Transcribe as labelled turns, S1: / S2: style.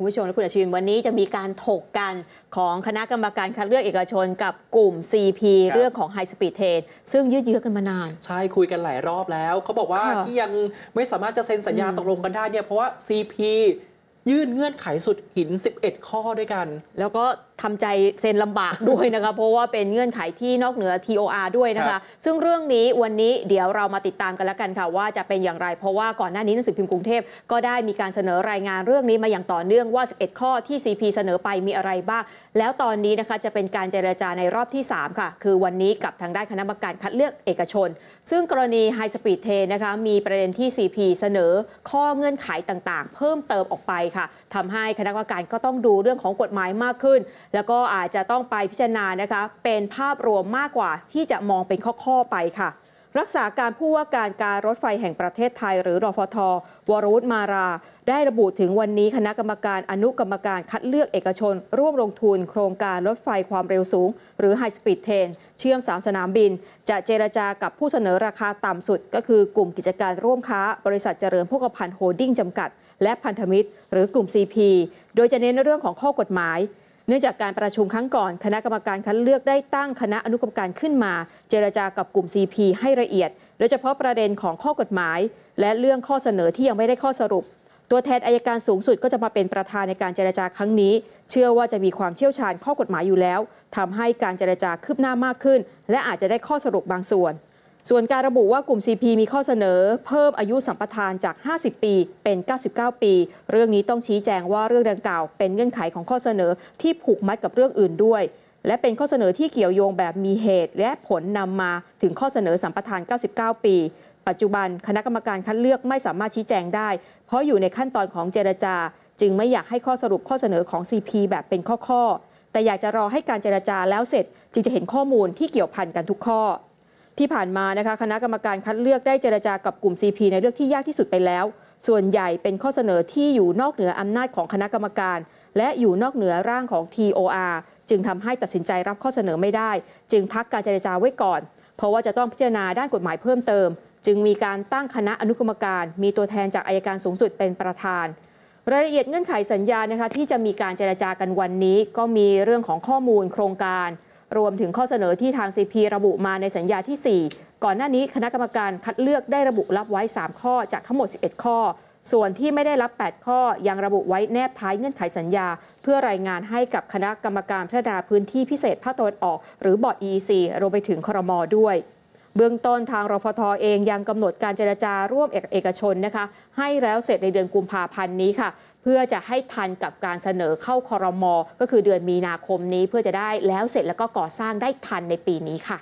S1: คุณผู้ชมและคุณอาชิน วันนี้จะมีการถกกัน ของคณะกรรมการคัดเลือกเอกชนกับกลุ่ม CP เรื่องของไฮสปีดเทรดซึ่งยืดเยื้อกันมานาน ใช่คุยกันหลายรอบแล้ว เขาบอกว่าที่ยังไม่สามารถจะเซ็นสัญญาตกลงกันได้เนี่ยเพราะว่า CP ยื่นเงื่อนไขสุดหิน 11 ข้อด้วยกัน แล้วก็ทำใจเซ็นลำบากด้วยนะคะเพราะว่าเป็นเงื่อนไขที่นอกเหนือ TOR ด้วยนะคะ ซึ่งเรื่องนี้วันนี้เดี๋ยวเรามาติดตามกันแล้วกันค่ะว่าจะเป็นอย่างไร เพราะว่าก่อนหน้านี้หนังสือพิมพ์กรุงเทพก็ได้มีการเสนอรายงานเรื่องนี้มาอย่างต่อเนื่องว่า11ข้อที่ CP เสนอไปมีอะไรบ้างแล้วตอนนี้นะคะจะเป็นการเจรจาในรอบที่ 3 ค่ะ คือวันนี้กับทางด้านคณะกรรมการคัดเลือกเอกชน ซึ่งกรณีไฮสปีดเทนะคะมีประเด็นที่ CP เสนอข้อเงื่อนไขต่างๆ เพิ่มเติมออกไปค่ะทำให้คณะกรรมการก็ต้องดูเรื่องของกฎหมายมากขึ้นแล้วก็อาจจะต้องไปพิจารณานะคะเป็นภาพรวมมากกว่าที่จะมองเป็นข้อๆไปค่ะ รักษาการผู้ว่าการการรถไฟแห่งประเทศไทย หรือรอฟทวรุธมาราได้ระบุถึงวันนี้คณะกรรมการอนุกรรมการคัดเลือกเอกชน ร่วมลงทุนโครงการรถไฟความเร็วสูง หรือไฮสปีดเทนเชื่อม 3 สนามบิน จะเจรจากับผู้เสนอราคาต่ำสุด ก็คือกลุ่มกิจการร่วมค้า บริษัทเจริญพกพันโฮดดิ้งจำกัด และพันธมิตร หรือกลุ่ม CP โดยจะเน้นเรื่องของข้อกฎหมายเนื่องจากการประชุมครั้งก่อน คณะกรรมการคัดเลือกได้ตั้งคณะอนุกรรมการขึ้นมาเจรจากับกลุ่ม CP ให้ละเอียดโดยเฉพาะประเด็นของข้อกฎหมาย และเรื่องข้อเสนอที่ยังไม่ได้ข้อสรุป ตัวแทนอายการสูงสุดก็จะมาเป็นประธานในการเจรจาครั้งนี้ เชื่อว่าจะมีความเชี่ยวชาญข้อกฎหมายอยู่แล้ว ทำให้การเจรจาคืบหน้ามากขึ้นและอาจจะได้ข้อสรุปบางส่วนส่วนการระบุว่ากลุ่ม CP มีข้อเสนอ เพิ่มอายุสัมปทานจาก 50 ปี เป็น 99 ปี เรื่องนี้ต้องชี้แจงว่าเรื่องดังกล่าวเป็นเงื่อนไขของข้อเสนอที่ผูกมัดกับเรื่องอื่นด้วย และเป็นข้อเสนอที่เกี่ยวโยงแบบมีเหตุ และผลนำมาถึงข้อเสนอสัมปทาน 99 ปี ปัจจุบันคณะกรรมการคัดเลือกไม่สามารถชี้แจงได้ เพราะอยู่ในขั้นตอนของเจรจาจึงไม่อยากให้ข้อสรุปข้อเสนอของ CP แบบเป็นข้อๆแต่อยากจะรอให้การเจรจาแล้วเสร็จ จึงจะเห็นข้อมูลที่เกี่ยวพันกันทุกข้อที่ผ่านมานะคะคณะกรรมการคัดเลือกได้เจรจากับกลุ่ม CP ในเรื่องที่ยากที่สุดไปแล้ว ส่วนใหญ่เป็นข้อเสนอที่อยู่นอกเหนืออำนาจของคณะกรรมการ และอยู่นอกเหนือร่างของ TOR จึงทำให้ตัดสินใจรับข้อเสนอไม่ได้ จึงพักการเจรจาไว้ก่อน เพราะว่าจะต้องพิจารณาด้านกฎหมายเพิ่มเติม จึงมีการตั้งคณะอนุกรรมการ มีตัวแทนจากอายการสูงสุดเป็นประธานรายละเอียดเงื่อนไขสัญญานะคะที่จะมีการเจรจากันวันนี้ ก็มีเรื่องของข้อมูล โครงการรวมถึงข้อเสนอที่ทางซีพีระบุมาในสัญญาที่ 4 ก่อนหน้านี้คณะกรรมการคัดเลือกได้ระบุรับไว้ 3 ข้อ จากทั้งหมด 11 ข้อ ส่วนที่ไม่ได้รับ 8 ข้อยังระบุไว้แนบท้ายเงื่อนไขสัญญา เพื่อรายงานให้กับคณะกรรมการพระดาพื้นที่พิเศษภาคตะวันออก หรือบอร์ด EEC รวมไปถึงครมด้วย เบื้องต้นทางรฟทอเองยังกำหนดการเจรจาร่วมเอกชนนะคะ ให้แล้วเสร็จในเดือนกุมภาพันธ์นี้ค่ะเพื่อจะให้ทันกับการเสนอเข้าคอรมอ ก็คือเดือนมีนาคมนี้เพื่อจะได้แล้วเสร็จแล้วก็ก่อสร้างได้ทันในปีนี้ค่ะ